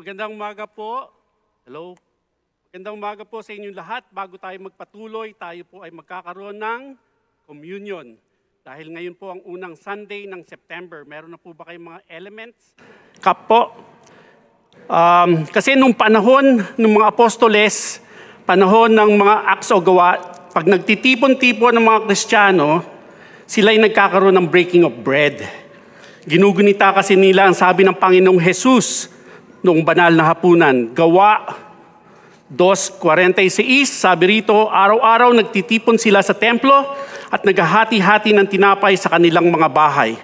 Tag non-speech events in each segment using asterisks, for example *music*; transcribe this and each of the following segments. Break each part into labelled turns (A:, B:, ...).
A: Magandang umaga po. Hello. Magandang umaga po sa inyong lahat. Bago tayo magpatuloy, tayo po ay magkakaroon ng communion. Dahil ngayon po ang unang Sunday ng September. Meron na po ba kayong mga elements? Cup po. Um, kasi nung panahon ng mga apostoles, panahon ng mga acts o gawa, pag nagtitipon-tipon ng mga Kristiyano, sila'y nagkakaroon ng breaking of bread. Ginugunita kasi nila ang sabi ng Panginoong Jesus, noong banal na hapunan. Gawa 2.46, sabi rito, araw-araw nagtitipon sila sa templo at naghahati-hati ng tinapay sa kanilang mga bahay.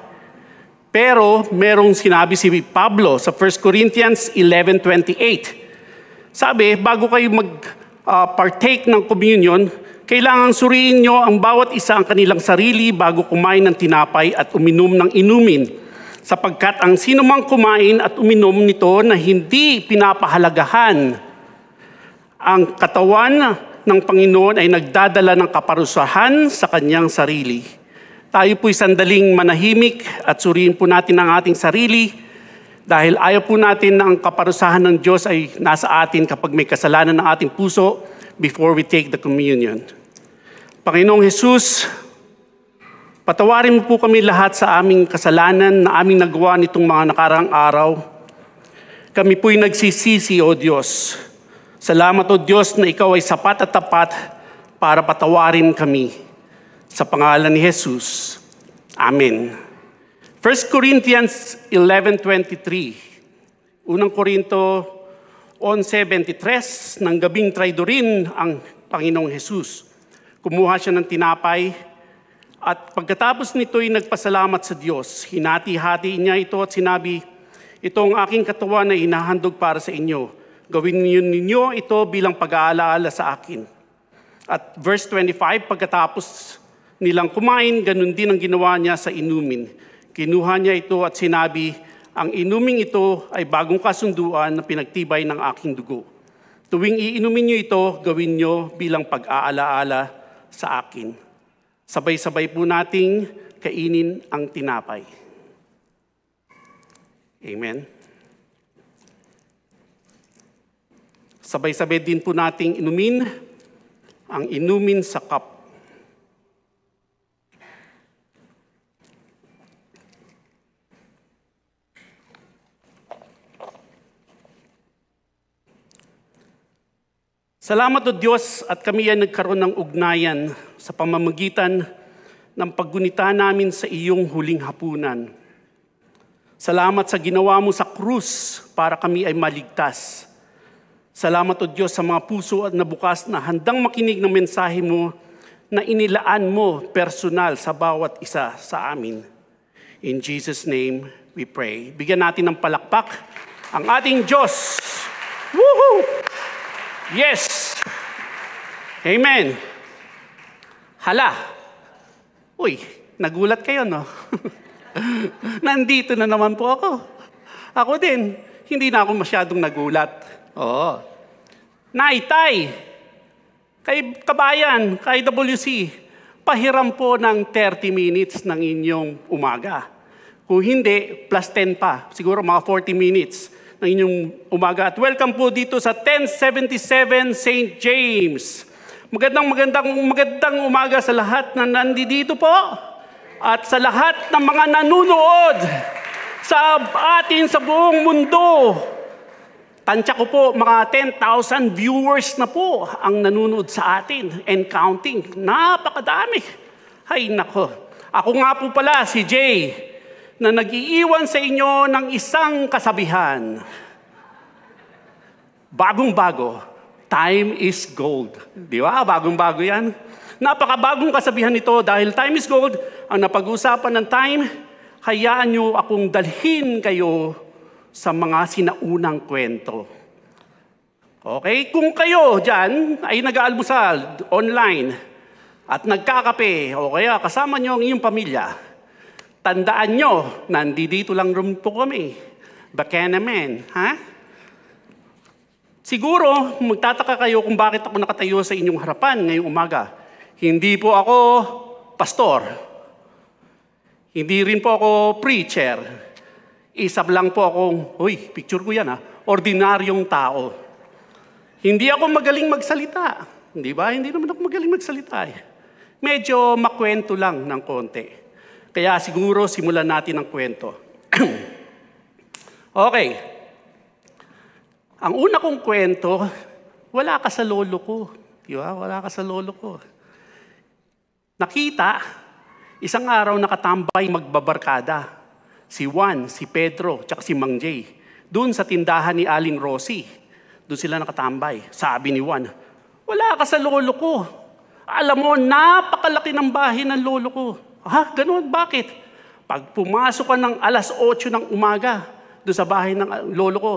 A: Pero merong sinabi si Pablo sa 1 Corinthians 11.28. Sabi, bago kayo mag-partake ah, uh, ng communion, kailangang suriin nyo ang bawat isa ang kanilang sarili bago kumain ng tinapay at uminom ng inumin sapagkat ang sinumang kumain at uminom nito na hindi pinapahalagahan ang katawan ng Panginoon ay nagdadala ng kaparusahan sa kanyang sarili. Tayo po'y sandaling manahimik at suriin po natin ang ating sarili dahil ayaw po natin na ang kaparusahan ng Diyos ay nasa atin kapag may kasalanan ng ating puso before we take the communion. Panginoong Jesus, Patawarin mo po kami lahat sa aming kasalanan na aming nagawa nitong mga nakarang araw. Kami po'y nagsisisi, O Diyos. Salamat, O Diyos, na Ikaw ay sapat at tapat para patawarin kami. Sa pangalan ni Jesus. Amen. 1 Corinthians 11.23 Unang Korinto 11.23 Nang gabing traidorin ang Panginoong Jesus. Kumuha siya ng tinapay at pagkatapos nito'y nagpasalamat sa Diyos, hinati-hati niya ito at sinabi, Ito ang aking katawan na inahandog para sa inyo. Gawin ninyo ito bilang pag-aalaala sa akin. At verse 25, pagkatapos nilang kumain, ganun din ang ginawa niya sa inumin. Kinuha niya ito at sinabi, ang inuming ito ay bagong kasunduan na pinagtibay ng aking dugo. Tuwing iinumin niyo ito, gawin niyo bilang pag-aalaala sa akin. Sabay-sabay po nating kainin ang tinapay. Amen. Sabay-sabay din po nating inumin ang inumin sa cup. Salamat o Diyos at kami ay nagkaroon ng ugnayan sa pamamagitan ng paggunita namin sa iyong huling hapunan. Salamat sa ginawa mo sa krus para kami ay maligtas. Salamat o Diyos sa mga puso at nabukas na handang makinig ng mensahe mo na inilaan mo personal sa bawat isa sa amin. In Jesus' name, we pray. Bigyan natin ng palakpak ang ating Diyos. Woohoo! Yes! Amen. Hala! Uy, nagulat kayo, no? *laughs* Nandito na naman po ako. Ako din, hindi na ako masyadong nagulat. Oo. Naitay! Kay kabayan, kay WC, pahiram po ng 30 minutes ng inyong umaga. Kung hindi, plus 10 pa. Siguro mga 40 minutes ng inyong umaga. At welcome po dito sa 1077 St. James. Magandang magandang magandang umaga sa lahat na nandito po at sa lahat ng mga nanonood sa atin sa buong mundo. Tansya ko po, mga 10,000 viewers na po ang nanonood sa atin and counting. Napakadami. Hay nako. Ako nga po pala si Jay na nagiiwan sa inyo ng isang kasabihan. Bagong-bago time is gold. Di ba? Bagong-bago yan. Napakabagong kasabihan nito dahil time is gold. Ang napag-usapan ng time, hayaan nyo akong dalhin kayo sa mga sinaunang kwento. Okay? Kung kayo dyan ay nag-aalmusal online at nagkakape o kaya kasama nyo ang iyong pamilya, tandaan nyo, nandito lang room po kami. Baka naman, ha? Siguro, magtataka kayo kung bakit ako nakatayo sa inyong harapan ngayong umaga. Hindi po ako pastor. Hindi rin po ako preacher. Isab lang po akong, uy, picture ko yan ha, ah, ordinaryong tao. Hindi ako magaling magsalita. Hindi ba? Hindi naman ako magaling magsalita eh. Medyo makwento lang ng konti. Kaya siguro simulan natin ang kwento. *clears throat* okay. Ang una kong kwento, wala ka sa lolo ko. Di ba? Wala ka sa lolo ko. Nakita, isang araw nakatambay magbabarkada. Si Juan, si Pedro, tsaka si Mang Jay. Doon sa tindahan ni Aling Rosie. Doon sila nakatambay. Sabi ni Juan, wala ka sa lolo ko. Alam mo, napakalaki ng bahay ng lolo ko. Ha? Ganun? Bakit? Pag pumasok ka ng alas 8 ng umaga, doon sa bahay ng lolo ko,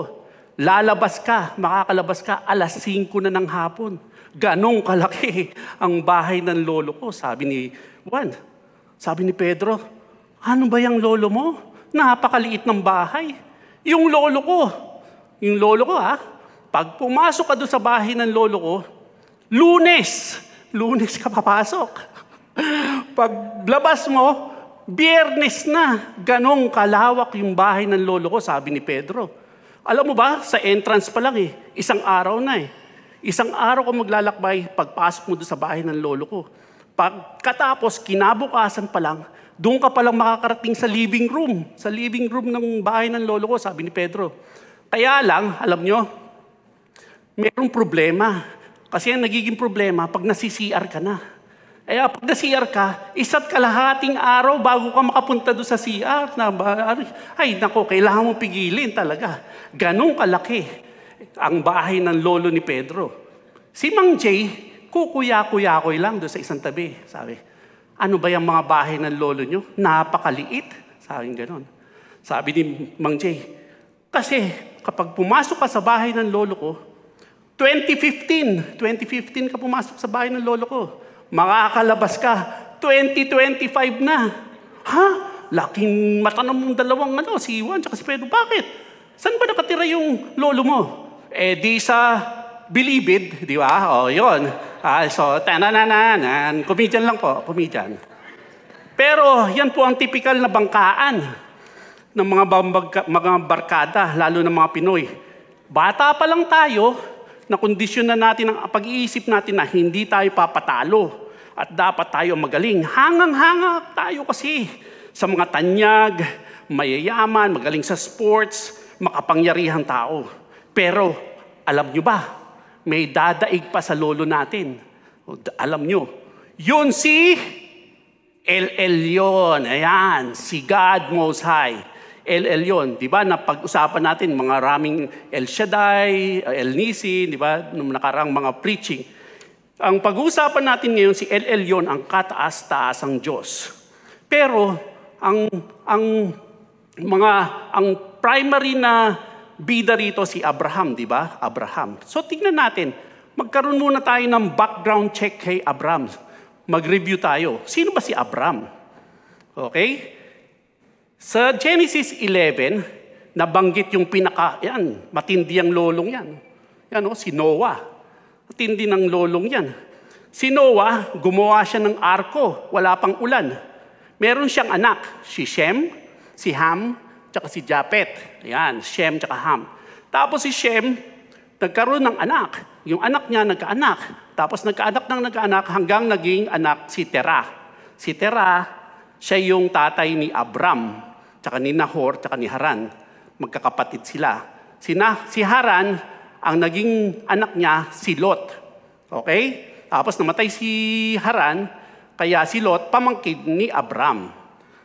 A: Lalabas ka, makakalabas ka, alas 5 na ng hapon. Ganong kalaki *laughs* ang bahay ng lolo ko, sabi ni Juan. Sabi ni Pedro, ano ba yung lolo mo? Napakaliit ng bahay. Yung lolo ko, yung lolo ko ha, ah, pag pumasok ka doon sa bahay ng lolo ko, lunes, lunes ka papasok. *laughs* Paglabas mo, biyernes na. Ganong kalawak yung bahay ng lolo ko, sabi ni Pedro. Alam mo ba, sa entrance pa lang eh, isang araw na eh. Isang araw ko maglalakbay, pagpasok mo doon sa bahay ng lolo ko. Pagkatapos, kinabukasan pa lang, doon ka palang makakarating sa living room. Sa living room ng bahay ng lolo ko, sabi ni Pedro. Kaya lang, alam nyo, merong problema. Kasi ang nagiging problema, pag nasi-CR ka na. Kaya eh, ah, pag na-CR ka, isa't kalahating araw bago ka makapunta doon sa CR, na, ano, ay nako, kailangan mo pigilin talaga. Ganong kalaki ang bahay ng lolo ni Pedro. Si Mang Jay, kukuya-kuyakoy kuya lang doon sa isang tabi, sabi. Ano ba yung mga bahay ng lolo nyo? Napakaliit. Sabi ganon. Sabi ni Mang Jay, kasi kapag pumasok ka sa bahay ng lolo ko, 2015, 2015 ka pumasok sa bahay ng lolo ko Makakalabas ka, 2025 na. Ha? Laking matanong mong dalawang ano, si Juan at si Pedro. Bakit? Saan ba nakatira yung lolo mo? Eh di sa Bilibid, di ba? O, oh, yun. Ah, so, tananananan. Comedian lang po, comedian. Pero yan po ang tipikal na bangkaan ng mga, bambagka, mga barkada, lalo ng mga Pinoy. Bata pa lang tayo, na kondisyon na natin ang pag-iisip natin na hindi tayo papatalo at dapat tayo magaling. Hangang-hanga tayo kasi sa mga tanyag, mayayaman, magaling sa sports, makapangyarihang tao. Pero alam nyo ba, may dadaig pa sa lolo natin. Alam nyo, yun si El Elyon. Ayan, si God Most High. El Elyon, 'di ba? Napag-usapan natin mga raming El Shaddai, El Nisi, 'di ba? Nung nakarang mga preaching. Ang pag-uusapan natin ngayon si El Elyon, ang kataas-taasang Diyos. Pero ang ang mga ang primary na bida rito si Abraham, di ba? Abraham. So tingnan natin, magkaroon muna tayo ng background check kay Abraham. Mag-review tayo. Sino ba si Abraham? Okay? Sa Genesis 11, nabanggit yung pinaka, yan, matindi ang lolong yan. Yan o, oh, si Noah. Tindi ng lolong yan. Si Noah, gumawa siya ng arko, wala pang ulan. Meron siyang anak, si Shem, si Ham, tsaka si Japheth. Ayan, Shem tsaka Ham. Tapos si Shem, nagkaroon ng anak. Yung anak niya nagkaanak. Tapos nagkaanak ng nagkaanak hanggang naging anak si Terah. Si Terah, siya yung tatay ni Abram, tsaka ni Nahor, tsaka ni Haran. Magkakapatid sila. Si, nah- si Haran, ang naging anak niya si Lot. Okay? Tapos namatay si Haran, kaya si Lot pamangkin ni Abraham.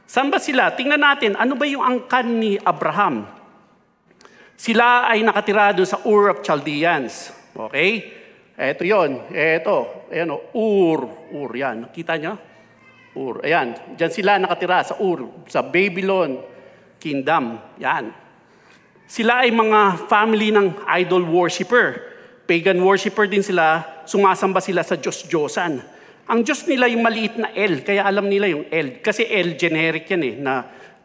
A: Saan ba sila? Tingnan natin, ano ba yung angkan ni Abraham? Sila ay nakatira doon sa Ur of Chaldeans. Okay? Ito yon, Ito. Ayan o, oh. Ur. Ur yan. Nakita nyo? Ur. Ayan. Diyan sila nakatira sa Ur, sa Babylon Kingdom. Yan. Sila ay mga family ng idol worshipper. Pagan worshipper din sila, sumasamba sila sa Diyos-Diyosan. Ang Diyos nila yung maliit na L, kaya alam nila yung L. Kasi L, generic yan eh, na,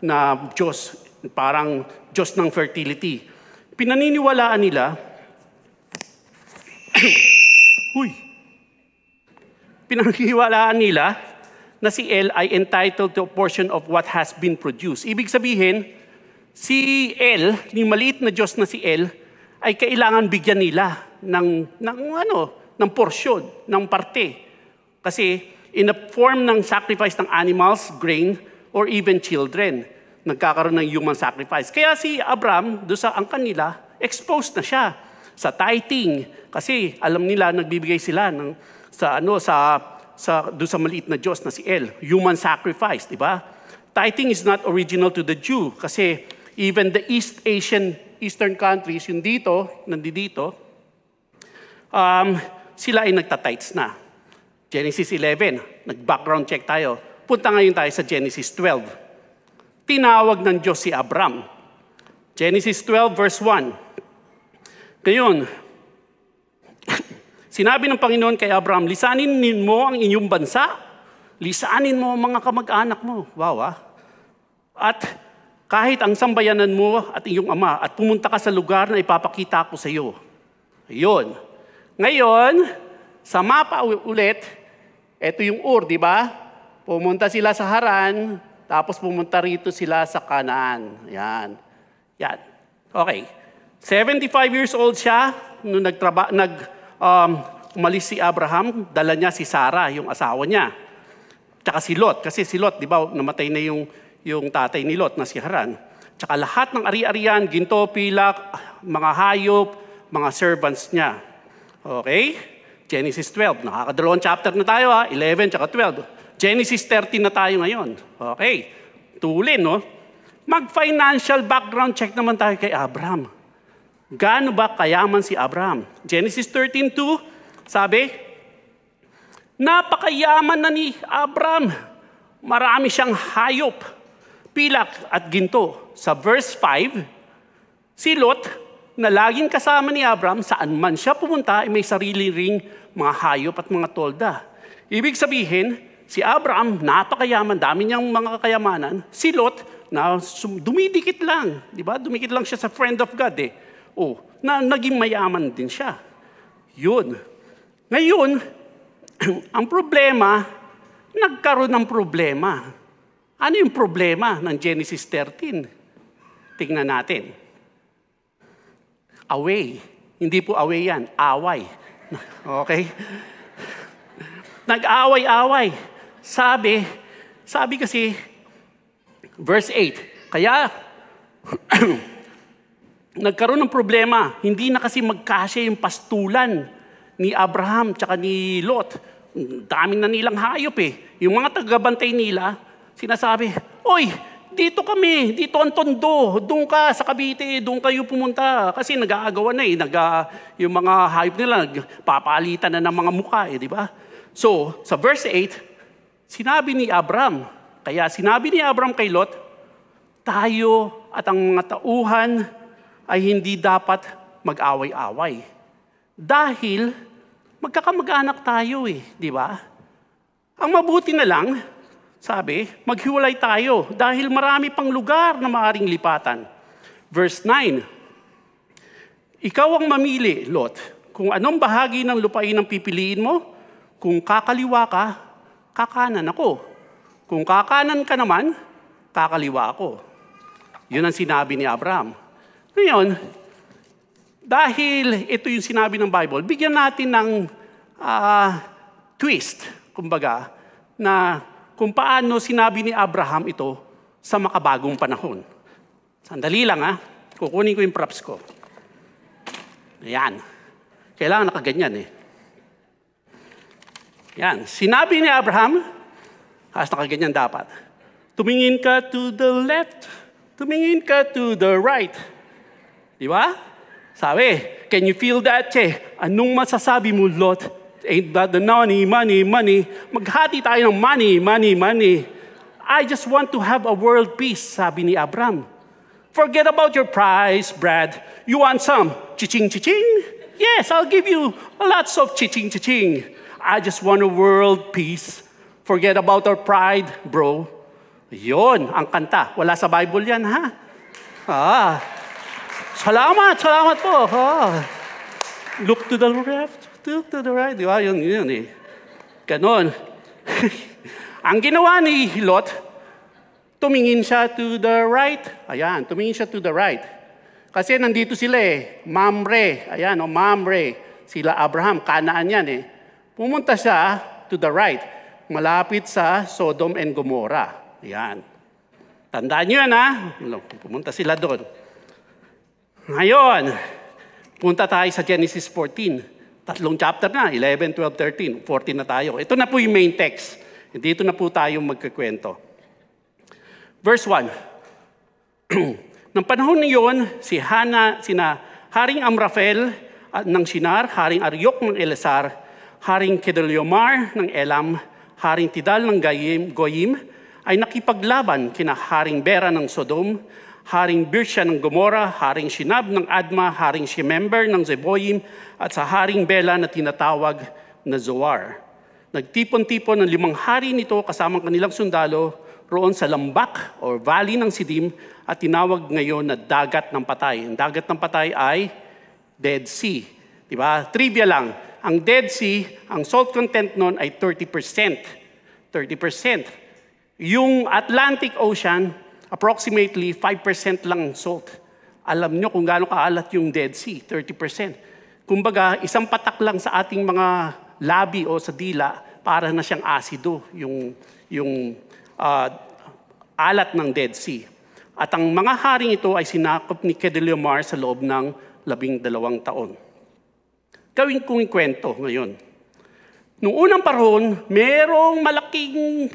A: na Diyos, parang Diyos ng fertility. Pinaniniwalaan nila, huy, *coughs* Pinaniniwalaan nila na si L ay entitled to a portion of what has been produced. Ibig sabihin, si El, yung maliit na Diyos na si El, ay kailangan bigyan nila ng, ng ano, ng porsyon, ng parte. Kasi in a form ng sacrifice ng animals, grain, or even children, nagkakaroon ng human sacrifice. Kaya si Abraham, doon sa ang kanila, exposed na siya sa tithing. Kasi alam nila, nagbibigay sila ng, sa, ano, sa, sa, do sa maliit na Diyos na si El, human sacrifice, di ba? Tithing is not original to the Jew kasi even the East Asian, Eastern countries, yung dito, nandito, um, sila ay nagtatights na. Genesis 11, nag-background check tayo. Punta ngayon tayo sa Genesis 12. Tinawag ng Diyos si Abram. Genesis 12 verse 1. Ngayon, *coughs* sinabi ng Panginoon kay Abram, lisanin mo ang inyong bansa, lisanin mo ang mga kamag-anak mo. Wow ah. At kahit ang sambayanan mo at iyong ama at pumunta ka sa lugar na ipapakita ko sa iyo. Ayun. Ngayon, sa mapa ulit, ito yung Ur, di ba? Pumunta sila sa Haran, tapos pumunta rito sila sa Kanaan. Yan. Yan. Okay. 75 years old siya nung nagtraba, nag, um, umalis si Abraham, dala niya si Sarah, yung asawa niya. Tsaka si Lot, kasi si Lot, di ba, namatay na yung yung tatay ni Lot na si Haran. Tsaka lahat ng ari-arian, ginto, pilak, mga hayop, mga servants niya. Okay? Genesis 12. Nakakadalawang chapter na tayo ha. 11 tsaka 12. Genesis 13 na tayo ngayon. Okay. Tulin, no? Mag-financial background check naman tayo kay Abraham. Gaano ba kayaman si Abraham? Genesis 13.2, sabi, Napakayaman na ni Abraham. Marami siyang hayop pilak at ginto. Sa verse 5, si Lot, na laging kasama ni Abram, saan man siya pumunta, ay may sarili ring mga hayop at mga tolda. Ibig sabihin, si Abraham, napakayaman, dami niyang mga kayamanan. Si Lot, na dumidikit lang, di ba? Dumikit lang siya sa friend of God eh. Oh, na naging mayaman din siya. Yun. Ngayon, *clears throat* ang problema, nagkaroon ng problema. Ano yung problema ng Genesis 13? Tingnan natin. Away. Hindi po away yan, away. *laughs* Okay? Nag-away-away. Sabi, sabi kasi, verse 8, kaya *clears throat* nagkaroon ng problema. Hindi na kasi magkasya yung pastulan ni Abraham tsaka ni Lot. Dami na nilang hayop eh. Yung mga tagabantay nila, sinasabi, Oy, dito kami, dito ang tondo, doon ka sa Cavite, doon kayo pumunta. Kasi nag-aagawan na eh, nag, ah, yung mga hype nila, papalitan na ng mga mukha eh, di ba? So, sa verse 8, sinabi ni Abram, kaya sinabi ni Abram kay Lot, tayo at ang mga tauhan ay hindi dapat mag-away-away. Dahil magkakamag-anak tayo eh, di ba? Ang mabuti na lang, sabi, maghiwalay tayo dahil marami pang lugar na maaring lipatan. Verse 9, Ikaw ang mamili, Lot, kung anong bahagi ng lupain ang pipiliin mo, kung kakaliwa ka, kakanan ako. Kung kakanan ka naman, kakaliwa ako. Yun ang sinabi ni Abraham. Ngayon, dahil ito yung sinabi ng Bible, bigyan natin ng uh, twist, kumbaga, na kung paano sinabi ni Abraham ito sa makabagong panahon. Sandali lang ha. Kukunin ko yung props ko. Ayan. Kailangan nakaganyan eh. Yan. Sinabi ni Abraham, has nakaganyan dapat. Tumingin ka to the left. Tumingin ka to the right. Di ba? Sabi, can you feel that, Che? Anong masasabi mo, Lot? ain't that the money, money, money. Maghati tayo ng money, money, money. I just want to have a world peace, sabi ni Abram. Forget about your prize, Brad. You want some? Chiching, chiching? Yes, I'll give you lots of chiching, chiching. I just want a world peace. Forget about our pride, bro. Yon, ang kanta. Wala sa Bible yan, ha? Ah. Salamat, salamat po. Ah. Look to the left to the right. Di ba? Yun, yun eh. Ganon. Ang ginawa ni Lot, tumingin siya to the right. Ayan, tumingin siya to the right. Kasi nandito sila eh. Mamre. Ayan, o oh, Mamre. Sila Abraham. Kanaan yan eh. Pumunta siya to the right. Malapit sa Sodom and Gomorrah. Ayan. Tandaan nyo yan ha. Pumunta sila doon. Ngayon, punta tayo sa Genesis 14. Tatlong chapter na, 11, 12, 13, 14 na tayo. Ito na po yung main text. Dito na po tayo magkakwento. Verse 1. *clears throat* Nang panahon niyon, si Hana, sina Haring Amrafel ah, ng Sinar, Haring Aryok ng Elasar, Haring Kedoliomar ng Elam, Haring Tidal ng Goyim, Goyim ay nakipaglaban kina Haring Bera ng Sodom, Haring Birsha ng Gomora, Haring Sinab ng Adma, Haring Shemember ng Zeboim, at sa Haring Bela na tinatawag na Zoar. Nagtipon-tipon ng limang hari nito kasamang kanilang sundalo roon sa lambak or valley ng Sidim at tinawag ngayon na dagat ng patay. Ang dagat ng patay ay Dead Sea. Diba? Trivia lang. Ang Dead Sea, ang salt content noon ay 30%. 30%. Yung Atlantic Ocean, approximately 5% lang salt. Alam nyo kung gaano kaalat yung Dead Sea, 30%. Kumbaga, isang patak lang sa ating mga labi o sa dila, para na siyang asido yung, yung uh, alat ng Dead Sea. At ang mga haring ito ay sinakop ni Kedeliomar sa loob ng labing dalawang taon. Gawin kong kwento ngayon. Noong unang parahon, merong malaking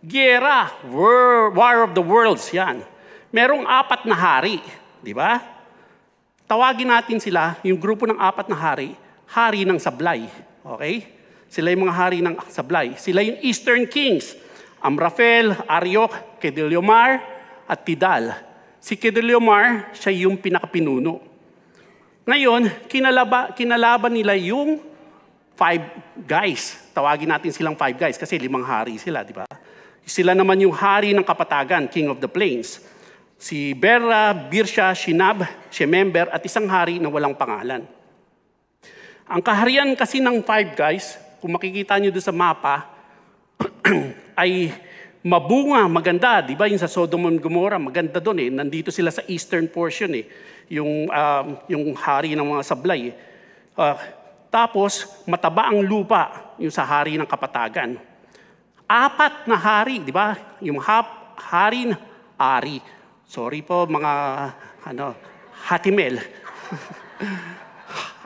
A: Gera, war, war of the worlds, yan. Merong apat na hari, di ba? Tawagin natin sila, yung grupo ng apat na hari, hari ng sablay, okay? Sila yung mga hari ng sablay. Sila yung Eastern Kings, Amraphel, Ariok, Kediliomar, at Tidal. Si Kediliomar, siya yung pinakapinuno. Ngayon, kinalaba, kinalaban nila yung five guys. Tawagin natin silang five guys kasi limang hari sila, di ba? Sila naman yung hari ng kapatagan, King of the Plains. Si Bera, Birsha, Shinab, member at isang hari na walang pangalan. Ang kaharian kasi ng five guys, kung makikita nyo doon sa mapa, *clears throat* ay mabunga, maganda, di ba? Yung sa Sodom and Gomorrah, maganda doon eh. Nandito sila sa eastern portion eh. Yung, uh, yung hari ng mga sablay. Eh. Uh, tapos, mataba ang lupa, yung sa hari ng kapatagan apat na hari, di ba? Yung hap, harin, ari. Sorry po mga ano, hatimel.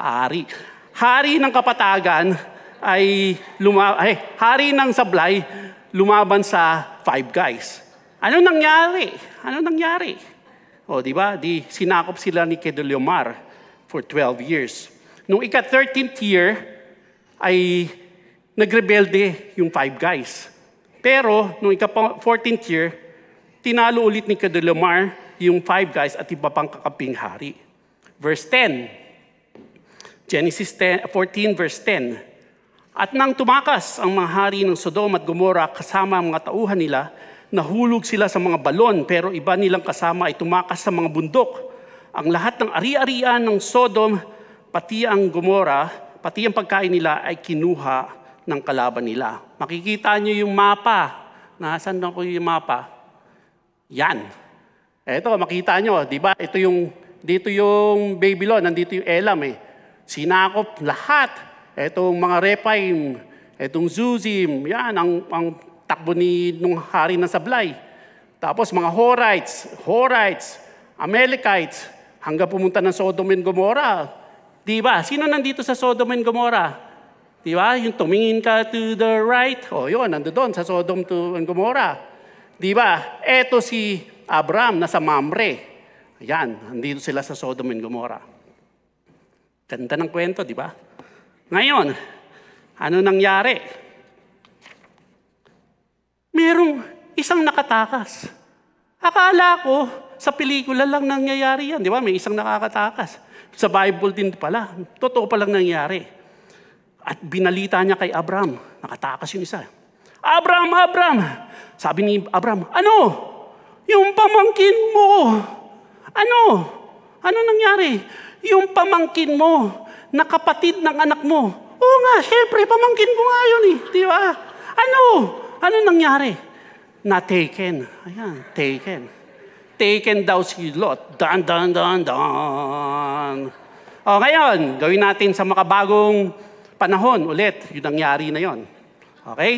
A: hari. *laughs* Hari ng kapatagan ay luma ay hari ng sablay lumaban sa five guys. Ano nangyari? Ano nangyari? O, di ba? Di sinakop sila ni Kedoliomar for 12 years. Nung ika-13th year, ay nagrebelde yung five guys. Pero, nung ika-14th year, tinalo ulit ni Kedulomar yung five guys at iba pang kakaping hari. Verse 10, Genesis 10, 14 verse 10, At nang tumakas ang mga hari ng Sodom at Gomora kasama ang mga tauhan nila, nahulog sila sa mga balon pero iba nilang kasama ay tumakas sa mga bundok. Ang lahat ng ari-arian ng Sodom, pati ang Gomora, pati ang pagkain nila ay kinuha ng kalaban nila. Makikita niyo yung mapa. Nasaan na ko yung mapa? Yan. Ito, makita niyo, di ba? Ito yung, dito yung Babylon, nandito yung Elam eh. Sinakop lahat. Etong mga Repaim, etong Zuzim, yan ang, ang takbo ni nung hari ng sablay. Tapos mga Horites, Horites, Amalekites, hanggang pumunta ng Sodom and Gomorrah. Di ba? Sino nandito sa Sodom and Gomorrah? Di ba? Yung tumingin ka to the right. O oh, yun, nando doon sa Sodom to Gomorrah. Di ba? Eto si Abram, nasa Mamre. Yan, nandito sila sa Sodom and Gomorrah. Ganda ng kwento, di ba? Ngayon, ano nangyari? Merong isang nakatakas. Akala ko, sa pelikula lang nangyayari yan, di ba? May isang nakakatakas. Sa Bible din pala. Totoo palang nangyari. At binalita niya kay Abraham. Nakatakas yung isa. Abraham, Abraham! Sabi ni Abraham, ano? Yung pamangkin mo! Ano? Ano nangyari? Yung pamangkin mo na kapatid ng anak mo. Oo nga, syempre, pamangkin ko nga yun eh. Di ba? Ano? Ano nangyari? Na taken. Ayan, taken. Taken daw si Lot. Dan, dan, dan, dan. O ngayon, gawin natin sa makabagong panahon, ulit, yun nangyari na yon. Okay?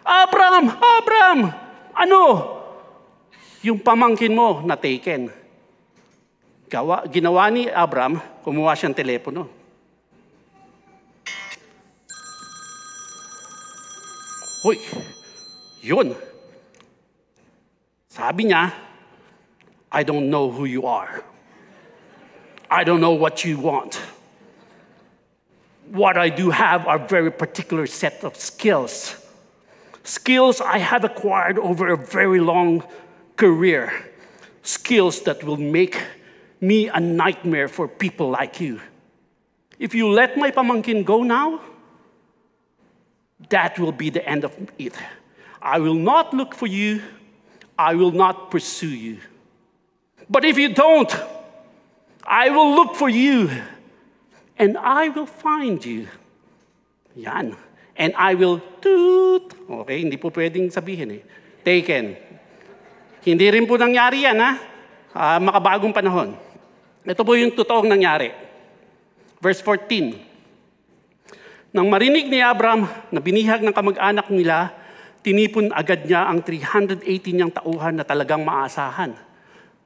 A: Abraham! Abraham! Ano? Yung pamangkin mo na taken. Gawa, ginawa ni Abram, kumuha siyang telepono. Hoy, yun. Sabi niya, I don't know who you are. I don't know what you want. what I do have are very particular set of skills. Skills I have acquired over a very long career. Skills that will make me a nightmare for people like you. If you let my pamangkin go now, that will be the end of it. I will not look for you. I will not pursue you. But if you don't, I will look for you and I will find you. Yan. And I will toot. Okay, hindi po pwedeng sabihin eh. Taken. Hindi rin po nangyari yan ha. Uh, makabagong panahon. Ito po yung totoong nangyari. Verse 14. Nang marinig ni Abram na binihag ng kamag-anak nila, tinipon agad niya ang 318 niyang tauhan na talagang maasahan.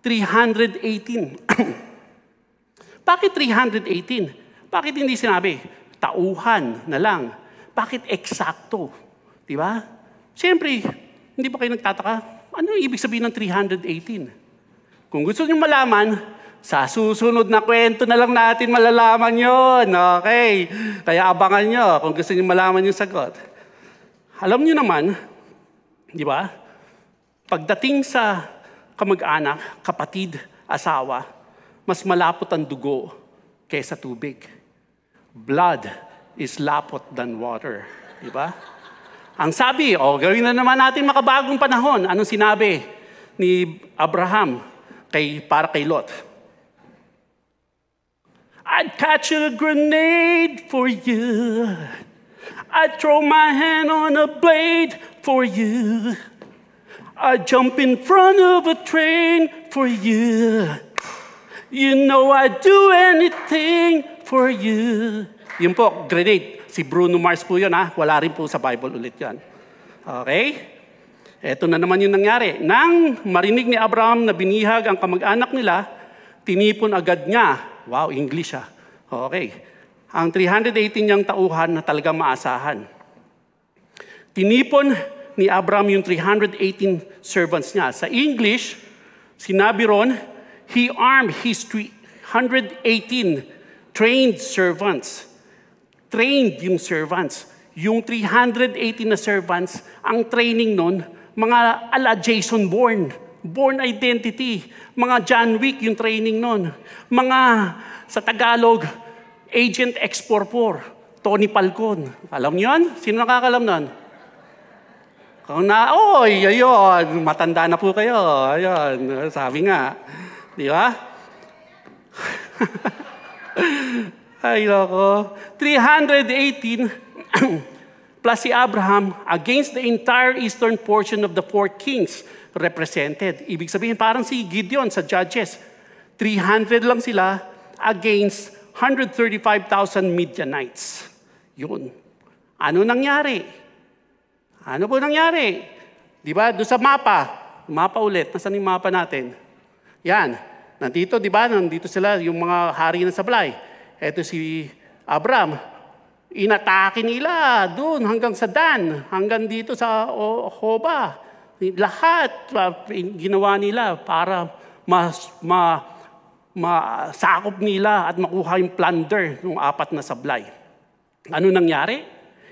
A: 318. *clears throat* Bakit 318? Bakit hindi sinabi, tauhan na lang? Bakit eksakto? Di ba? Siyempre, hindi ba kayo nagtataka? Ano yung ibig sabihin ng 318? Kung gusto nyo malaman, sa susunod na kwento na lang natin malalaman yon. Okay? Kaya abangan nyo kung gusto nyo malaman yung sagot. Alam nyo naman, di ba? Pagdating sa kamag-anak, kapatid, asawa, mas malapot ang dugo kaysa tubig. blood is lapot than water. Di Ang sabi, o oh, gawin na naman natin makabagong panahon. Anong sinabi ni Abraham kay, para kay Lot? I'd catch a grenade for you. I'd throw my hand on a blade for you. I'd jump in front of a train for you. You know I'd do anything for you. Yun po, grenade. Si Bruno Mars po yun ha. Wala rin po sa Bible ulit yan. Okay? Ito na naman yung nangyari. Nang marinig ni Abraham na binihag ang kamag-anak nila, tinipon agad niya. Wow, English ha. Okay. Ang 318 niyang tauhan na talaga maasahan. Tinipon ni Abraham yung 318 servants niya. Sa English, sinabi ron, he armed his 318 trained servants. Trained yung servants. Yung 380 na servants, ang training nun, mga ala Jason Bourne, Born Identity, mga John Wick yung training nun. Mga, sa Tagalog, Agent X44, Tony Falcon. Alam niyo yan? Sino nakakalam nun? Kung na, oy, ayun, matanda na po kayo. Ayun, sabi nga. Di ba? *laughs* Ay, loko. 318 *coughs* plus si Abraham against the entire eastern portion of the four kings represented. Ibig sabihin, parang si Gideon sa Judges. 300 lang sila against 135,000 Midianites. Yun. Ano nangyari? Ano po nangyari? Di ba? Doon sa mapa. Mapa ulit. Nasaan yung mapa natin? Yan. Nandito, di ba? Nandito sila, yung mga hari ng sablay. Ito si Abram. Inatake nila doon hanggang sa Dan, hanggang dito sa o Hoba. Lahat ginawa nila para mas, ma, masakop nila at makuha yung plunder ng apat na sablay. Ano nangyari?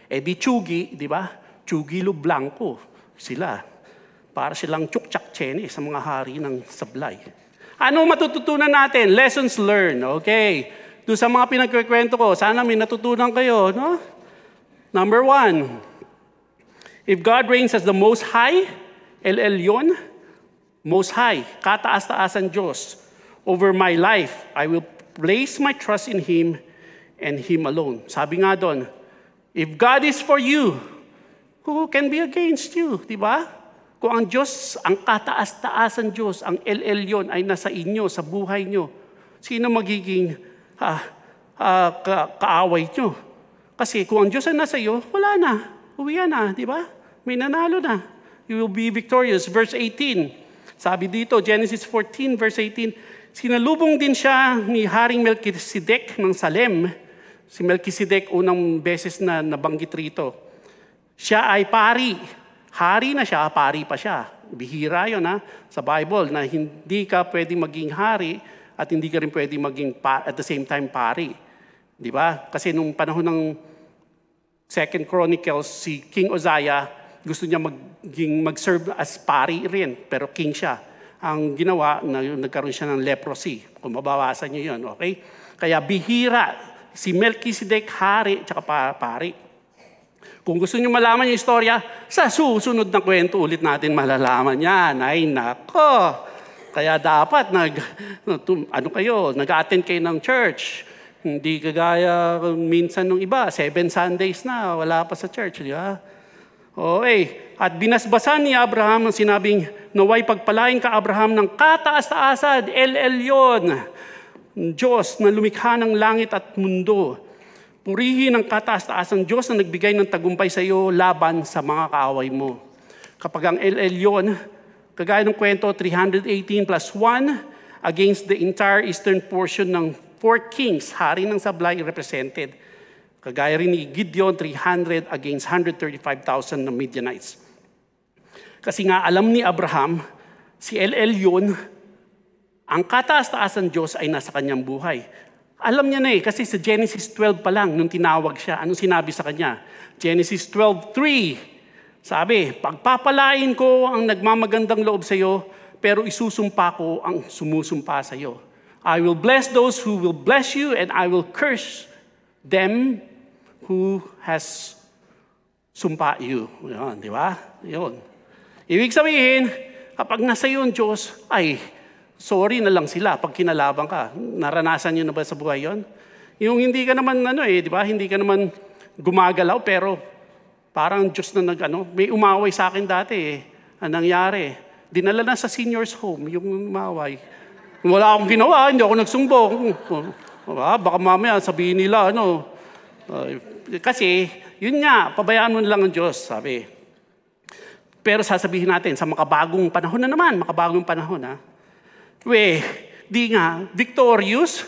A: E di Chugi, di ba? Chugi lo Blanco sila. Para silang tsuktsak chene sa mga hari ng sablay. Ano matututunan natin? Lessons learned. Okay. Doon sa mga pinagkikwento ko, sana may natutunan kayo, no? Number one, if God reigns as the Most High, El Elyon, Most High, kataas-taasan Diyos, over my life, I will place my trust in Him and Him alone. Sabi nga doon, if God is for you, who can be against you? Di ba? Kung ang Diyos, ang kataas-taasan Diyos, ang LL yon ay nasa inyo, sa buhay nyo, sino magiging ah, ah, ka- kaaway nyo? Kasi kung ang Diyos ay nasa iyo, wala na. Uwi na, di ba? May nanalo na. You will be victorious. Verse 18. Sabi dito, Genesis 14, verse 18, Sinalubong din siya ni Haring Melchizedek ng Salem. Si Melchizedek, unang beses na nabanggit rito. Siya ay pari Hari na siya, pari pa siya. Bihira yun ha, sa Bible na hindi ka pwede maging hari at hindi ka rin pwede maging pa, at the same time pari. Di ba? Kasi nung panahon ng Second Chronicles, si King Uzziah, gusto niya maging, mag-serve as pari rin, pero king siya. Ang ginawa, na, nagkaroon siya ng leprosy. Kung mabawasan niyo yun, okay? Kaya bihira, si Melchizedek hari, tsaka pari. Kung gusto niyo malaman yung istorya, sa susunod na kwento ulit natin malalaman yan. Ay, nako! Kaya dapat, nag, ano kayo, nag-attend kayo ng church. Hindi kagaya minsan ng iba, seven Sundays na, wala pa sa church, di ba? O, eh, at binasbasan ni Abraham ang sinabing, naway pagpalain ka Abraham ng kataas-taasad, El Elyon, Diyos na lumikha ng langit at mundo. Purihin ang kataas-taasang Diyos na nagbigay ng tagumpay sa iyo laban sa mga kaaway mo. Kapag ang LL yon, kagaya ng kwento 318 plus 1 against the entire eastern portion ng four kings, hari ng sablay represented. Kagaya rin ni Gideon, 300 against 135,000 na Midianites. Kasi nga alam ni Abraham, si LL yun, ang kataas-taasan Diyos ay nasa kanyang buhay. Alam niya na eh, kasi sa Genesis 12 pa lang, nung tinawag siya, anong sinabi sa kanya? Genesis 12.3, sabi, pagpapalain ko ang nagmamagandang loob sa iyo, pero isusumpa ko ang sumusumpa sa iyo. I will bless those who will bless you, and I will curse them who has sumpa you. Yun, di ba? Yun. Ibig sabihin, kapag nasa yun, Diyos, ay, sorry na lang sila pag kinalaban ka. Naranasan niyo na ba sa buhay yon? Yung hindi ka naman ano eh, di ba? Hindi ka naman gumagalaw pero parang Diyos na nag ano, may umaway sa akin dati eh. Ang nangyari, dinala na sa seniors home yung umaway. Wala akong ginawa, hindi ako nagsumbong. Hmm. Ah, baka mamaya sabihin nila ano. Uh, kasi, yun nga, pabayaan mo na lang ang Diyos, sabi. Pero sasabihin natin, sa makabagong panahon na naman, makabagong panahon ha, We, di nga, victorious.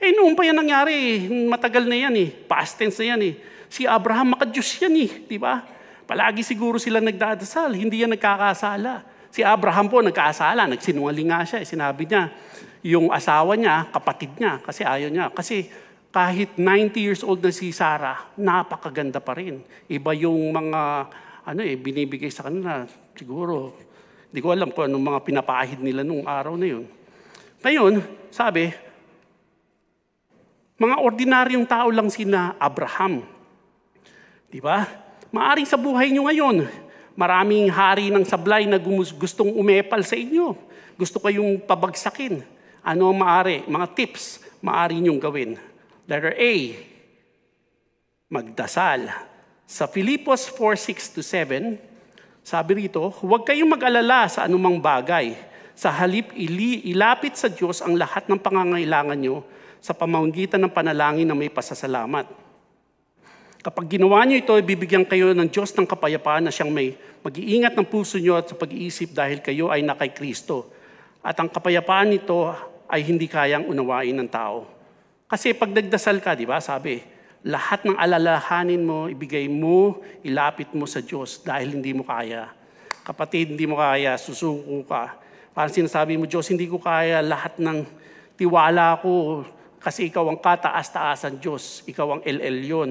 A: Eh, noon pa yan nangyari. Matagal na yan eh. Past tense na yan eh. Si Abraham, makadiyos yan eh. Di ba? Palagi siguro sila nagdadasal. Hindi yan nagkakasala. Si Abraham po nagkasala. Nagsinungaling nga siya. Eh. Sinabi niya, yung asawa niya, kapatid niya, kasi ayaw niya. Kasi kahit 90 years old na si Sarah, napakaganda pa rin. Iba yung mga ano eh, binibigay sa kanila. Siguro, hindi ko alam kung anong mga pinapahid nila nung araw na yun. Ngayon, sabi, mga ordinaryong tao lang sina Abraham. Di ba? Maaring sa buhay nyo ngayon, maraming hari ng sablay na gustong umepal sa inyo. Gusto kayong pabagsakin. Ano ang maari? Mga tips maari nyong gawin. Letter A, magdasal. Sa Filipos 4, 6 to 7, sabi rito, huwag kayong mag-alala sa anumang bagay. Sa halip, ili, ilapit sa Diyos ang lahat ng pangangailangan nyo sa pamamagitan ng panalangin na may pasasalamat. Kapag ginawa niyo ito, ibibigyan kayo ng Diyos ng kapayapaan na siyang may mag-iingat ng puso niyo at sa pag-iisip dahil kayo ay na kay Kristo. At ang kapayapaan nito ay hindi kayang unawain ng tao. Kasi pag ka, di ba, sabi, lahat ng alalahanin mo, ibigay mo, ilapit mo sa Diyos dahil hindi mo kaya. Kapatid, hindi mo kaya, susuko ka. Parang sinasabi mo, Diyos, hindi ko kaya lahat ng tiwala ko kasi ikaw ang kataas-taasan Diyos. Ikaw ang LL yon.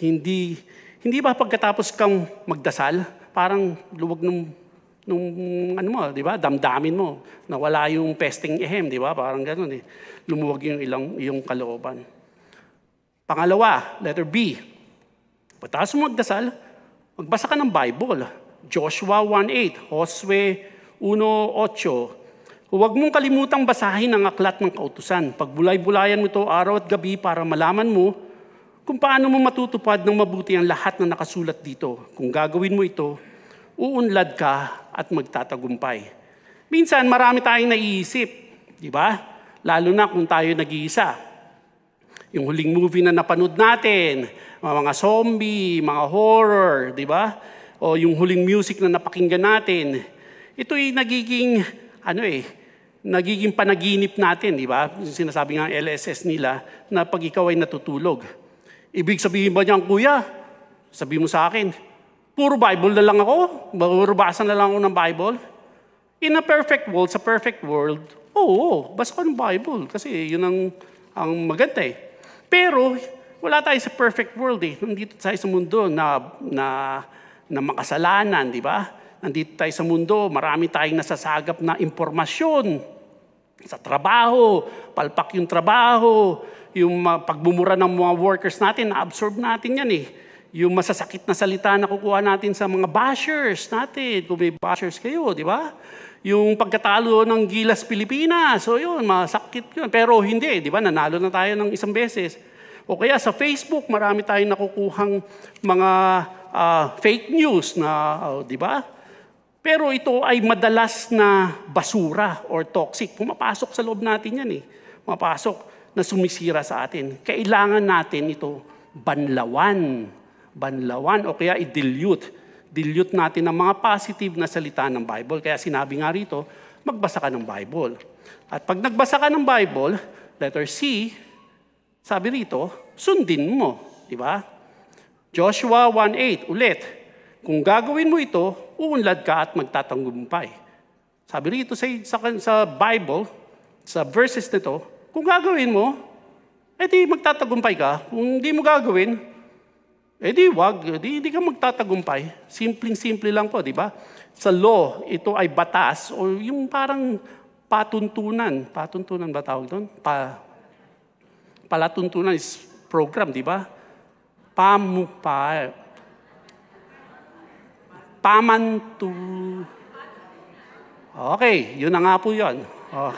A: Hindi, hindi ba pagkatapos kang magdasal, parang luwag nung, nung ano mo, di ba, damdamin mo, nawala yung pesting ehem, di ba, parang ganoon eh. Lumuwag yung ilang, yung kalooban. Pangalawa, letter B. Pagkatapos mo magdasal, magbasa ka ng Bible. Joshua 1.8, Josue 1.8. Huwag mong kalimutang basahin ang aklat ng kautusan. Pagbulay-bulayan mo ito araw at gabi para malaman mo kung paano mo matutupad ng mabuti ang lahat na nakasulat dito. Kung gagawin mo ito, uunlad ka at magtatagumpay. Minsan marami tayong naiisip, di ba? Lalo na kung tayo nag-iisa yung huling movie na napanood natin, mga zombie, mga horror, di ba? O yung huling music na napakinggan natin. Ito ay nagiging, ano eh, nagiging panaginip natin, di ba? Sinasabi nga LSS nila na pag ikaw ay natutulog. Ibig sabihin ba niyan, kuya? Sabi mo sa akin, puro Bible na lang ako? Puro na lang ako ng Bible? In a perfect world, sa perfect world, oo, basa ko ng Bible kasi yun ang, ang maganda eh. Pero wala tayo sa perfect world eh. Nandito tayo sa mundo na, na, na makasalanan, di ba? Nandito tayo sa mundo, marami tayong nasasagap na impormasyon sa trabaho, palpak yung trabaho, yung uh, pagbumura ng mga workers natin, na-absorb natin yan eh. Yung masasakit na salita na kukuha natin sa mga bashers natin, kung may bashers kayo, di ba? yung pagkatalo ng Gilas Pilipinas. So yun, masakit yun. Pero hindi, di ba? Nanalo na tayo ng isang beses. O kaya sa Facebook, marami tayong nakukuhang mga uh, fake news na, oh, di ba? Pero ito ay madalas na basura or toxic. Pumapasok sa loob natin yan eh. Pumapasok na sumisira sa atin. Kailangan natin ito banlawan. Banlawan o kaya i-dilute dilute natin ang mga positive na salita ng Bible. Kaya sinabi nga rito, magbasa ka ng Bible. At pag nagbasa ka ng Bible, letter C, sabi rito, sundin mo. Di ba? Joshua 1.8, ulit. Kung gagawin mo ito, uunlad ka at magtatanggumpay. Sabi rito sa, sa, sa Bible, sa verses nito, kung gagawin mo, edi magtatagumpay ka. Kung hindi mo gagawin, eh di wag, di, di ka magtatagumpay. Simpleng-simple lang po, di ba? Sa law, ito ay batas o yung parang patuntunan. Patuntunan ba tawag doon? Pa, palatuntunan is program, di ba? Pamu, pa, pamantu. Okay, yun na nga po yun. Okay. Oh.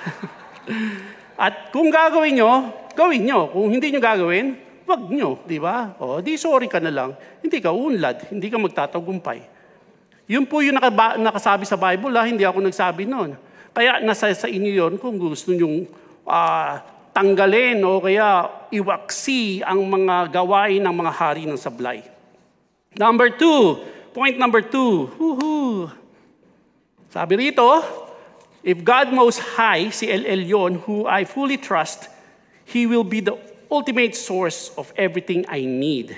A: *laughs* At kung gagawin nyo, gawin nyo. Kung hindi nyo gagawin, wag nyo, di ba? O, di sorry ka na lang. Hindi ka unlad, hindi ka magtatagumpay. Yun po yung nakaba- nakasabi sa Bible, ha? hindi ako nagsabi noon. Kaya nasa sa inyo yon kung gusto nyong uh, tanggalin o kaya iwaksi ang mga gawain ng mga hari ng sablay. Number two, point number two. Woohoo! Sabi rito, If God Most High, si El Elyon, who I fully trust, He will be the ultimate source of everything I need.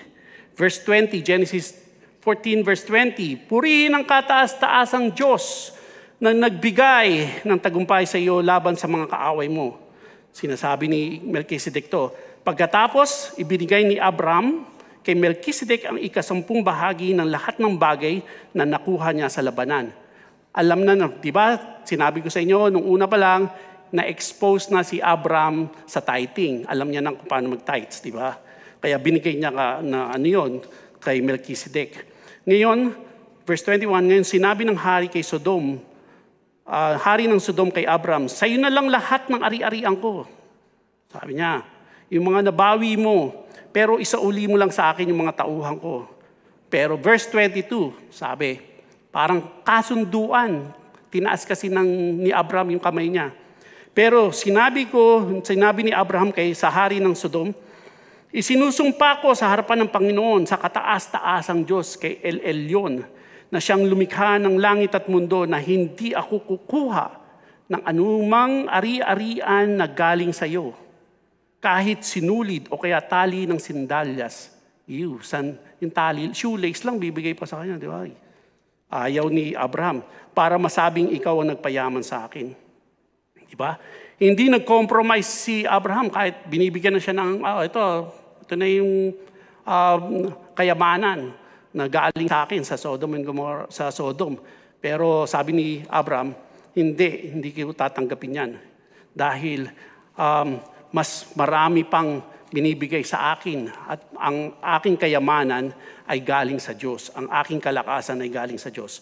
A: Verse 20, Genesis 14 verse 20, Purihin ang kataas-taasang Diyos na nagbigay ng tagumpay sa iyo laban sa mga kaaway mo. Sinasabi ni Melchizedek to. Pagkatapos, ibinigay ni Abram kay Melchizedek ang ikasampung bahagi ng lahat ng bagay na nakuha niya sa labanan. Alam na, no, di ba? Sinabi ko sa inyo, nung una pa lang, na-expose na si Abraham sa tithing. Alam niya nang kung paano mag-tithes, di ba? Kaya binigay niya ka na ano yun, kay Melchizedek. Ngayon, verse 21, ngayon sinabi ng hari kay Sodom, uh, hari ng Sodom kay Abraham, sa'yo na lang lahat ng ari-arian ko. Sabi niya, yung mga nabawi mo, pero isauli mo lang sa akin yung mga tauhan ko. Pero verse 22, sabi, parang kasunduan. Tinaas kasi ng, ni Abraham yung kamay niya. Pero sinabi ko, sinabi ni Abraham kay sa hari ng Sodom, isinusumpa ko sa harapan ng Panginoon sa kataas-taasang Diyos kay El Elyon na siyang lumikha ng langit at mundo na hindi ako kukuha ng anumang ari-arian na galing sa iyo. Kahit sinulid o kaya tali ng sindalyas. Ew, san, yung tali, shoelace lang bibigay pa sa kanya, di ba? Ayaw ni Abraham para masabing ikaw ang nagpayaman sa akin. Di ba? Hindi nag-compromise si Abraham kahit binibigyan na siya ng, oh, ito, ito na yung uh, kayamanan na galing sa akin sa Sodom and Gomorrah, sa Sodom. Pero sabi ni Abraham, hindi, hindi ko tatanggapin yan. Dahil um, mas marami pang binibigay sa akin at ang aking kayamanan ay galing sa Diyos. Ang aking kalakasan ay galing sa Diyos.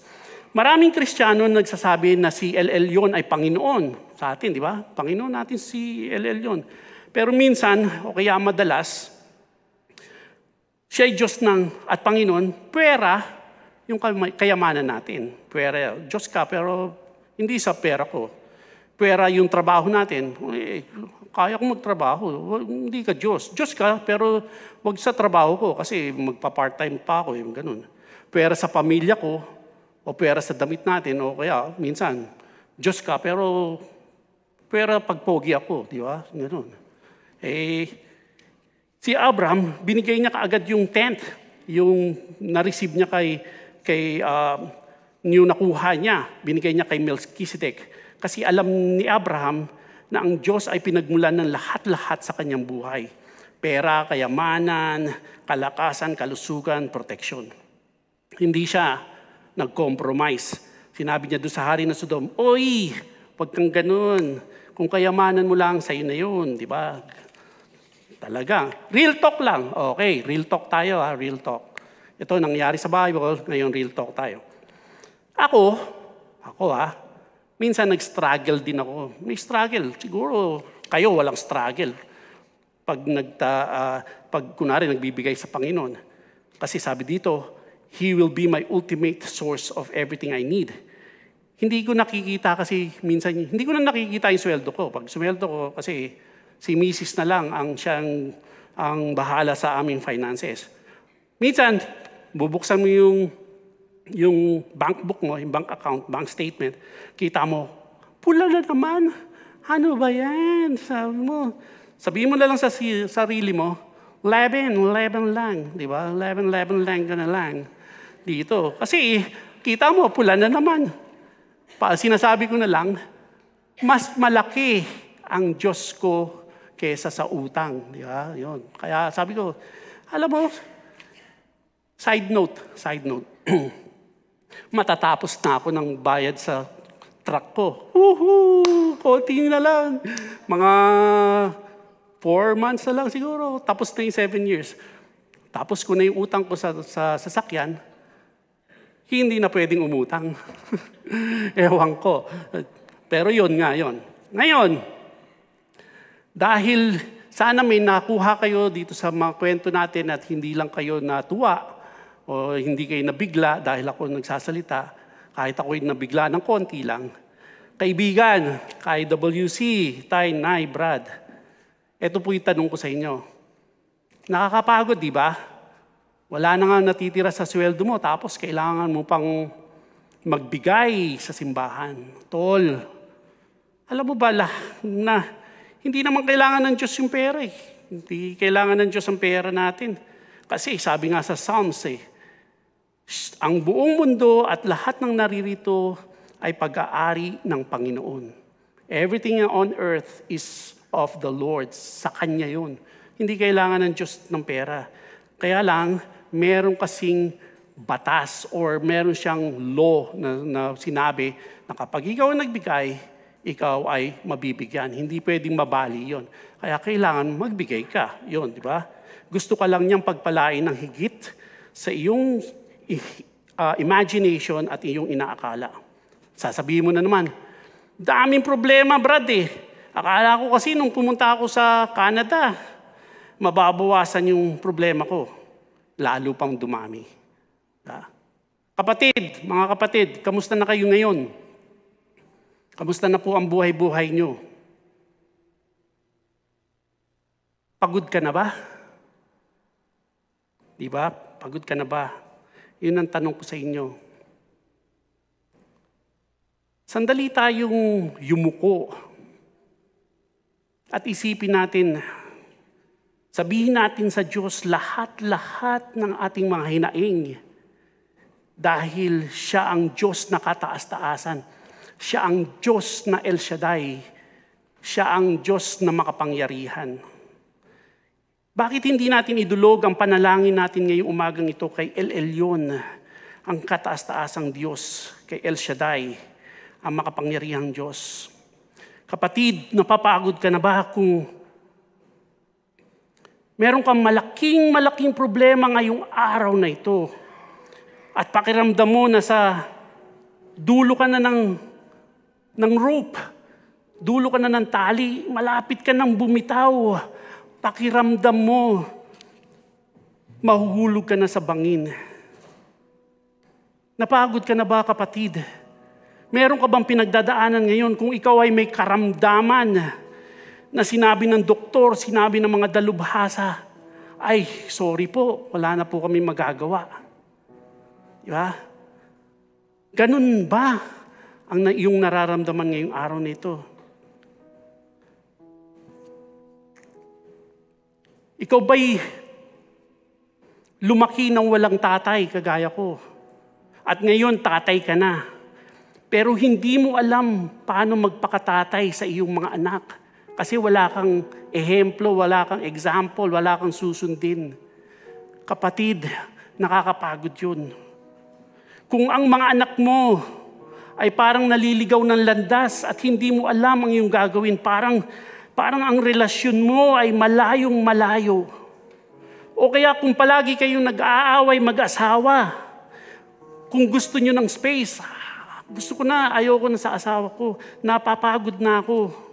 A: Maraming Kristiyano nagsasabi na si LL yon ay Panginoon sa atin, di ba? Panginoon natin si LL yon. Pero minsan, o kaya madalas, siya ay Diyos ng, at Panginoon, pera yung kayamanan natin. Pera, Diyos ka, pero hindi sa pera ko. Pera yung trabaho natin. Eh, kaya kong magtrabaho. Hindi ka Diyos. Diyos ka, pero wag sa trabaho ko kasi magpa-part-time pa ako. Yung ganun. Pera sa pamilya ko, o pera sa damit natin o kaya minsan, Diyos ka pero pera pagpogi ako, di ba? Ganun. Eh, si Abraham, binigay niya kaagad yung tent, yung na-receive niya kay, kay uh, yung nakuha niya, binigay niya kay Melchizedek. Kasi alam ni Abraham na ang Diyos ay pinagmulan ng lahat-lahat sa kanyang buhay. Pera, kayamanan, kalakasan, kalusugan, protection. Hindi siya nag-compromise. Sinabi niya doon sa hari ng Sodom, Oy, huwag kang ganun. Kung kayamanan mo lang, sa'yo na yun, di ba? Talaga. Real talk lang. Okay, real talk tayo ha, real talk. Ito nangyari sa Bible, ngayon real talk tayo. Ako, ako ha, minsan nag-struggle din ako. May struggle. Siguro kayo walang struggle. Pag, nagta, uh, pag kunwari nagbibigay sa Panginoon. Kasi sabi dito, He will be my ultimate source of everything I need. Hindi ko nakikita kasi minsan, hindi ko na nakikita yung sweldo ko. Pag sweldo ko, kasi si Mrs. na lang ang siyang ang bahala sa aming finances. Minsan, bubuksan mo yung yung bank book mo, yung bank account, bank statement, kita mo, pula na naman. Ano ba yan? Sabi mo, sabihin mo na lang sa sarili mo, 11, 11 lang, di ba? 11, 11 lang ka lang dito. Kasi kita mo, pula na naman. Pa, sinasabi ko na lang, mas malaki ang Diyos ko kesa sa utang. Di ba? Yun. Kaya sabi ko, alam mo, side note, side note. *clears throat* Matatapos na ako ng bayad sa truck ko. Woohoo! Konti na lang. Mga four months na lang siguro. Tapos na yung seven years. Tapos ko na yung utang ko sa, sa sasakyan hindi na pwedeng umutang. *laughs* Ewan ko. Pero yon nga yon. Ngayon, dahil sana may nakuha kayo dito sa mga kwento natin at hindi lang kayo natuwa o hindi kayo nabigla dahil ako nagsasalita, kahit ako'y nabigla ng konti lang. Kaibigan, kay WC, Tay, Nay, Brad, ito po yung tanong ko sa inyo. Nakakapagod, di ba? Wala na nga natitira sa sweldo mo, tapos kailangan mo pang magbigay sa simbahan. Tol, alam mo ba na hindi naman kailangan ng Diyos yung pera eh. Hindi kailangan ng Diyos ang pera natin. Kasi sabi nga sa Psalms eh, ang buong mundo at lahat ng naririto ay pag-aari ng Panginoon. Everything on earth is of the Lord. Sa Kanya yun. Hindi kailangan ng Diyos ng pera. Kaya lang, meron kasing batas or meron siyang law na, na sinabi na kapag ikaw ang nagbigay, ikaw ay mabibigyan. Hindi pwedeng mabali yon. Kaya kailangan magbigay ka. Yon, di ba? Gusto ka lang niyang pagpalain ng higit sa iyong uh, imagination at iyong inaakala. Sasabihin mo na naman, daming problema, Brad eh. Akala ko kasi nung pumunta ako sa Canada, mababawasan yung problema ko lalo pang dumami. Kapatid, mga kapatid, kamusta na kayo ngayon? Kamusta na po ang buhay-buhay nyo? Pagod ka na ba? Di ba? Pagod ka na ba? Yun ang tanong ko sa inyo. Sandali tayong yumuko at isipin natin Sabihin natin sa Diyos lahat-lahat ng ating mga hinaing dahil siya ang Diyos na kataas-taasan. Siya ang Diyos na El Shaddai. Siya ang Diyos na makapangyarihan. Bakit hindi natin idulog ang panalangin natin ngayong umagang ito kay El Elyon, ang kataas-taasang Diyos, kay El Shaddai, ang makapangyarihang Diyos? Kapatid, napapagod ka na ba kung Meron kang malaking malaking problema ngayong araw na ito. At pakiramdam mo na sa dulo ka na ng, ng rope, dulo ka na ng tali, malapit ka ng bumitaw. Pakiramdam mo, mahuhulog ka na sa bangin. Napagod ka na ba kapatid? Meron ka bang pinagdadaanan ngayon kung ikaw ay may karamdaman? na sinabi ng doktor, sinabi ng mga dalubhasa, ay, sorry po, wala na po kami magagawa. Di ba? Ganun ba ang iyong nararamdaman ngayong araw nito? Ikaw ba'y lumaki ng walang tatay kagaya ko? At ngayon, tatay ka na. Pero hindi mo alam paano magpakatatay sa iyong mga anak kasi wala kang ehemplo, wala kang example, wala kang susundin. Kapatid, nakakapagod yun. Kung ang mga anak mo ay parang naliligaw ng landas at hindi mo alam ang iyong gagawin, parang, parang ang relasyon mo ay malayong malayo. O kaya kung palagi kayong nag-aaway mag-asawa, kung gusto niyo ng space, ah, gusto ko na, ayoko na sa asawa ko, napapagod na ako.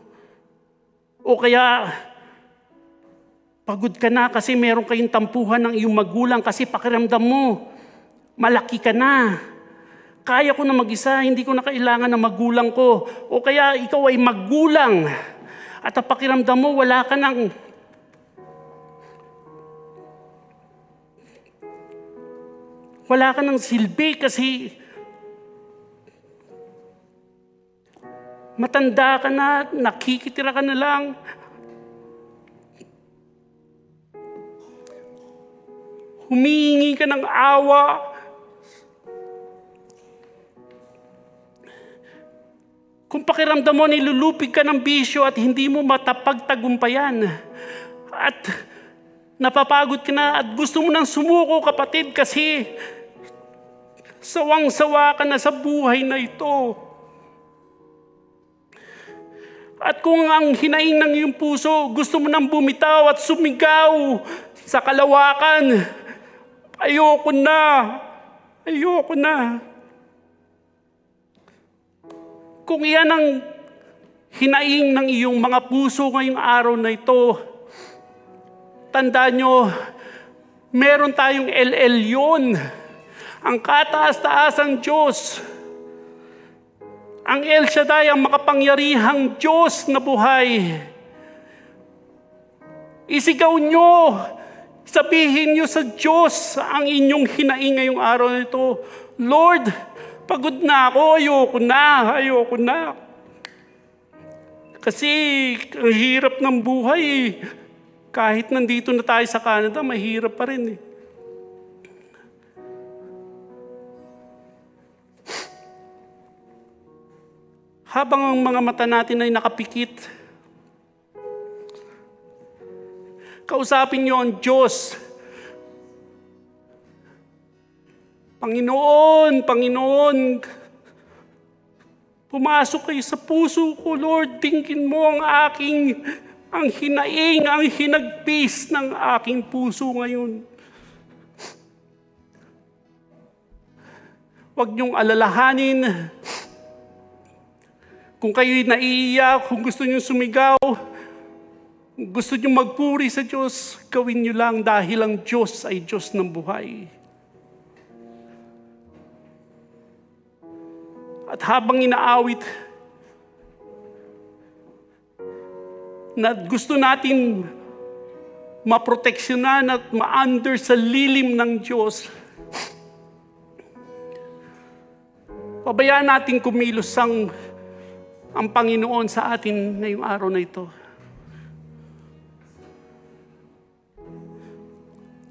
A: O kaya, pagod ka na kasi meron kayong tampuhan ng iyong magulang kasi pakiramdam mo, malaki ka na. Kaya ko na mag-isa, hindi ko na kailangan ng magulang ko. O kaya ikaw ay magulang at ang pakiramdam mo, wala ka ng wala ka ng silbi kasi matanda ka na, nakikitira ka na lang. Humingi ka ng awa. Kung pakiramdam mo, nilulupig ka ng bisyo at hindi mo matapagtagumpayan. At napapagod ka na at gusto mo nang sumuko kapatid kasi sawang-sawa ka na sa buhay na ito. At kung ang hinaing ng iyong puso, gusto mo nang bumitaw at sumigaw sa kalawakan, ayoko na, ayoko na. Kung iyan ang hinaing ng iyong mga puso ngayong araw na ito, tandaan nyo, meron tayong LL yun. Ang kataas-taas ang Diyos. Diyos ang El Shaddai, ang makapangyarihang Diyos na buhay. Isigaw nyo, sabihin nyo sa Diyos ang inyong hinaing ngayong araw nito. Lord, pagod na ako, ayoko na, ayoko na. Kasi ang hirap ng buhay. Eh. Kahit nandito na tayo sa Canada, mahirap pa rin eh. habang ang mga mata natin ay nakapikit, kausapin niyo ang Diyos. Panginoon, Panginoon, pumasok kayo sa puso ko, Lord. Tingin mo ang aking, ang hinaing, ang hinagpis ng aking puso ngayon. Huwag niyong alalahanin kung kayo naiiyak, kung gusto niyo sumigaw, gusto niyo magpuri sa Diyos, gawin niyo lang dahil ang Diyos ay Diyos ng buhay. At habang inaawit, na gusto natin maproteksyonan at ma-under sa lilim ng Diyos, pabayaan natin kumilos ang ang Panginoon sa atin ngayong araw na ito.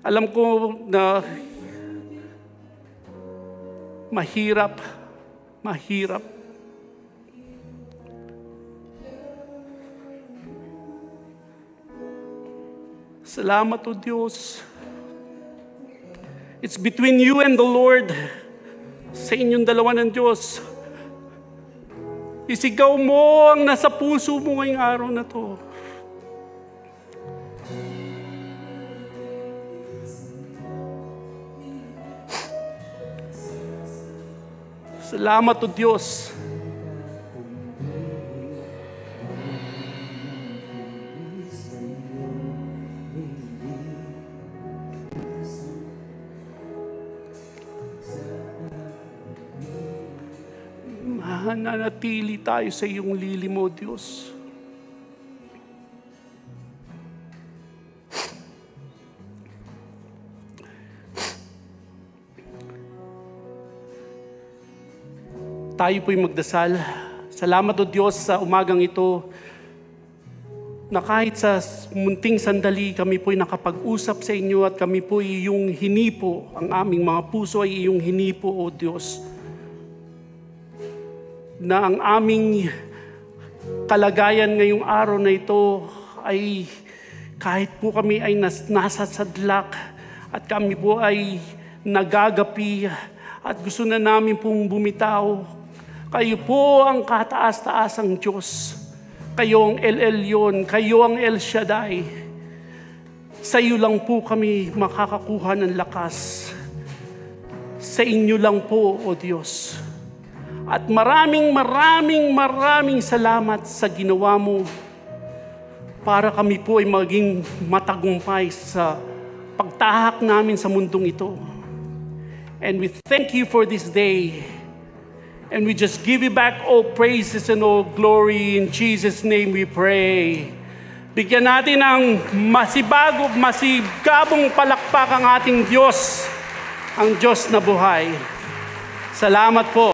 A: Alam ko na mahirap, mahirap. Salamat o Diyos. It's between you and the Lord. Sa inyong dalawa ng Diyos. Isigaw mo ang nasa puso mo ngayong araw na to. Salamat o Diyos nananatili tayo sa iyong lilim, O Diyos. Tayo po'y magdasal. Salamat o Diyos sa umagang ito na kahit sa munting sandali kami po'y nakapag-usap sa inyo at kami po'y iyong hinipo, ang aming mga puso ay iyong hinipo, O Diyos na ang aming kalagayan ngayong araw na ito ay kahit po kami ay nas, nasa sadlak at kami po ay nagagapi at gusto na namin pong bumitaw. Kayo po ang kataas-taasang Diyos. Kayo ang El Elyon, kayo ang El Shaddai. Sa iyo lang po kami makakakuha ng lakas. Sa inyo lang po, O Diyos. At maraming maraming maraming salamat sa ginawa mo para kami po ay maging matagumpay sa pagtahak namin sa mundong ito. And we thank you for this day. And we just give you back all praises and all glory. In Jesus' name we pray. Bigyan natin ng masibago, masigabong palakpak ang ating Diyos, ang Diyos na buhay. Salamat po.